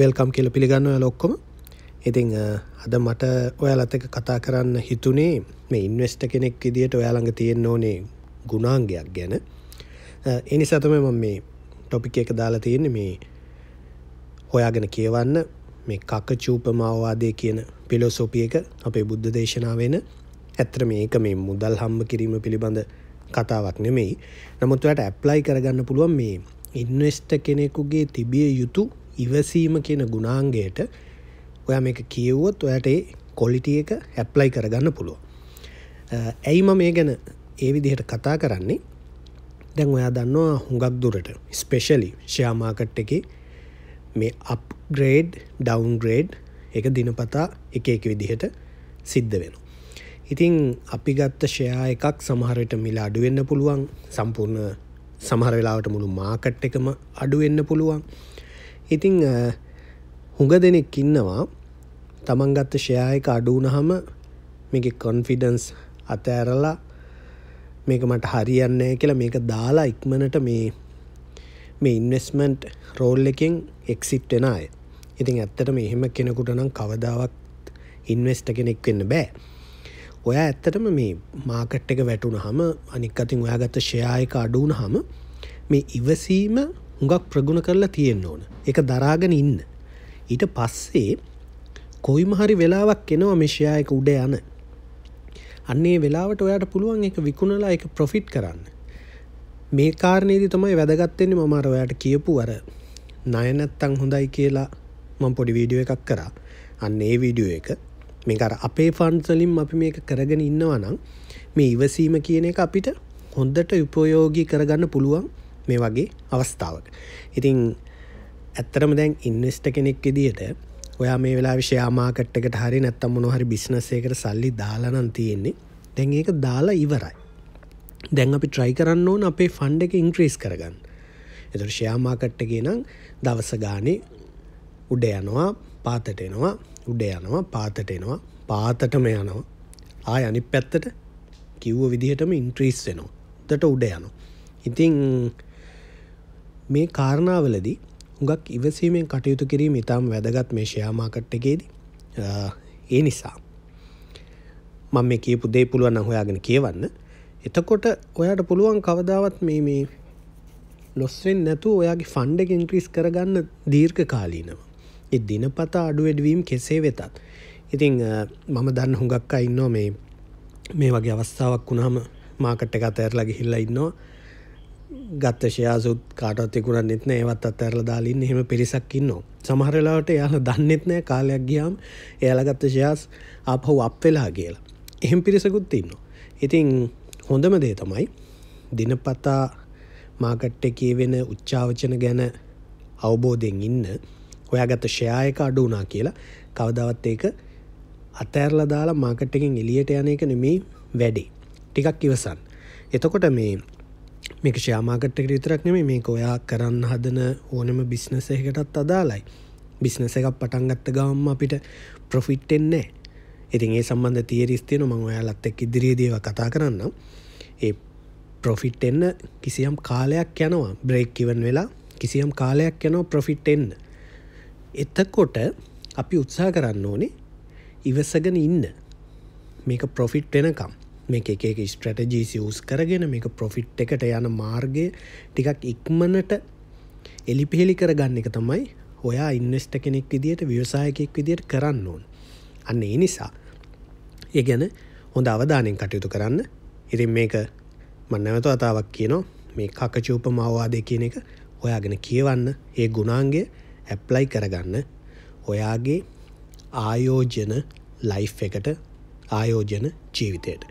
Welcome කියල පිළිගන්නව ලොක්කොම ඉතිං අද මට ඔයාලත් එක කතා කරන්න හිතුනේ මේ ඉන්වස්ට කෙනෙක් ඉදිට ඔයාළඟ තියෙන් ඕනේ ගුණාන්ගයක් ගැන එනිසාතම ම මේ ටොපික එක දාලා තියෙන මේ හොයාගෙන කියවන්න මේ කක චූපමවවාදය කියන පිලොසොපිය එක අපේ බුද්ධ දේශනාවෙන ඇත්‍ර මේක මේ මුදල් හම්ම කිරීම පිළිබඳ කතාවක් නෙමෙයි නමුත්වට ඇප්ලයි කරගන්න පුළුවන් මේ ඉන්වස්ට කෙනෙකුගේ තිබිය යුතු ඉවසීම කියන ගුණාංගයට ඔයා මේක කියව්වොත් ඔයට ඒ කොලිටිය එක හැප්ලයි කරගන්න පුළුව. ඇයි ම මේ ගැන ඒ විදිහට කතා කරන්නේ දැන් ඔයා දන්නවා හුඟක් දුරට ස්පෙශලි ෂයාමාකට් එක මේ අප්ග්‍රේඩ් ඩවන්ග්‍රේඩ් එක දිනපතා එක එක විදිහට සිද්ධ වෙන. ඉතිං අපි ගත්ත ෂයා එකක් සමහරයට මිල අඩුවෙන්න්න පුළුවන් සම්පූර්ණ සමහර වෙලාවට මුළු මාකට් එකම අඩුවෙන්න්න පුළුවන් ඉතිං හුඟ දෙනෙක් ඉන්නවා තමන් ගත්ත ෂයායක අඩුවනහම මේක කොන්ෆිඩන්ස් අතඇරලා මේක මට හරියන්නේ කියලා මේක දාලා ඉක්මනට මේ මේ ඉන්වස්මන්ට් රෝල් එකෙන් එක්සිට්ටෙන අය ඉතින් ඇත්තට මේ එහෙම කෙනෙකුට නම් කවදාවත් ඉන්වස්ට කෙනෙක් වෙන්න බෑ ඔයා ඇත්තටම මේ මාකට් එක වැටුණ හම අනික් අතින් ඔයා ගත්ත ෂයායක අඩුවන හම මේ ඉවසීම හුඟක් ප්‍රගුණ කරලා තියෙන්න්න ඕන එක දරාගෙන ඉන්න ඊට පස්සේ කොයිම හරි වෙලාවක් එනවා මිශයායක උඩ යන අන්නේ වෙලාවට ඔයාට පුළුවන් එක විකුණලා එක ප්‍රොෆිට් කරන්න මේ කාරණයේදි තමයි වැදගත්තෙන්නේ මමාර ඔයාට කියපු අර නයනැත්තං හොඳයි කියලා මං පොඩි වීඩියෝ එකක් කරා අන්න ඒ වීඩියෝ එක මේ අර අපේ ෆන්සලින් අපි මේක කරගෙන ඉන්නවනම් මේ ඉවසීම කියන එක අපිට හොඳට උපයෝගී කරගන්න පුළුවන් මේ වගේ අවස්ථාවක. ඉතිං ඇත්තරම දැන් ඉන්වස්ට කෙනෙක් විදිහට ඔයා මේ වෙලා විශයාමාකට්කට හරි නැත්තම් මොනොහරි බිස්නසයකට සල්ලි දාලනන් තියෙන්නේ දැන් ඒක දාලා ඉවරයි. දැන් අපි ට්‍රයි කරන්න ඕන අපේ ෆන්ඩ එක ඉන්ක්‍රීස් කරගන්න. එතුර ෂයාමාකට්ටගේ නම් දවස ගානේ උඩ යනවා පාතට එනවා උඩ යනවා පාතට එනවා පාතටම යනවා ආය අනි පැත්තට කිව්ව විදිහටම ඉන්ට්‍රීස් වෙනවා දට උඩ යනවා. ඉතිං මේ කාරණාවලදී හුඟක් ඉවසීමෙන් කටයුතු කිරීම ඉතාම් වැදගත් මේ ෂයාමාකට් එකේද ඒ නිසා මං මේ කියපු දේ පුළුවන් හොයාගෙන කියවන්න එතකොට ඔයාට පුළුවන් කවදාවත් මේ මේ ලොස්සෙන් නැතු ඔයාගේ ෆන්ඩ එක ඉන්ක්‍රීස් කරගන්න දීර්ඝ කාලීනව. එ දිනපතා අඩු වැඩවීම් කෙසේ වෙතත්. ඉතිං මම දන්න හුඟක් අඉන්නෝ මේ මේ වගේ අවස්ථාවක් වුණහම මාකට්ට එක අතඇරලා ගිහිල්ලා ඉන්නවා ගත්ත ශයාසුත් කාටත් තිකුරන්නෙත් නෑ ඒවත් අත්ඇරල දාලින් එහෙම පිරිසක් ඉන්නවා. සමහරලාට එයාල දන්නෙත් නෑ කාලයක් ගියාම් එයාලගත්ත ශයාස් ආපහු අප් වෙලා කියලා. එහෙම පිරිසකුත් ඉන්නවා. ඉතින් හොඳම දේ තමයි දිනපතා මාකට්ට කියවෙන උච්චාවචන ගැන අවබෝධයෙන් ඉන්න ඔයාගත ෂයායක අඩු වනා කියලා කවදවත් ඒක අතෑරල දාලා මාකට්ටකින් එලියට යන එක නෙමේ වැඩි ටිකක් ඉවසන් එතකොට මේ මේක ෂයාමාකට්කට විතරක් නෙමේ මේක ඔයා කරන්න හදන ඕනම බිස්නස එකටත් අදාලයි බිස්නස එකක් පටන්ගත්ත ගවම්ම අපිට ප්‍රොෆිට්ටෙන්නේ ඉතින් ඒ සම්බන්ධ තීරස්තියන මං ඔයාලත් එක් ඉදිරියේදව කතා කරන්න ඒ ප්‍රොෆිට් එන්න කිසියම් කාලයක් යනවා බ්‍රේක් ඉවන් වෙලා කිසියම් කාලයක් යනවා ප්‍රොෆිට් එන්න එතකොට අපි උත්සා කරන්න ඕනේ ඉවසගෙන ඉන්න මේක ප්‍රොෆිට් වෙනකම් මේ එක එක ස්ට්‍රටජීස් යස් කරගෙන මේක ප්‍රොෆිට් එකට යන මාර්ගය ටිකක් ඉක්මනට එලිපිහෙලි කරගන්න එක තමයි ඔයා ඉන්නස්ට කෙනෙක් විදියට ව්‍යවසායකෙක් විදියට කරන්න ඕන් අන්න ඒ නිසා ඒ ගැන හොඳ අවධානයෙන් කටයුතු කරන්න ඉතින් මේක මන්නවත අතාවක් කියනවා මේ කකචූප මවවාදය කියන එක ඔයාගෙන කියවන්න ඒ ගුණාන්ගේ ඇප්ලයි කරගන්න ඔයාගේ ආයෝජන ලයිෆ් එකට ආයෝජන ජීවිතයට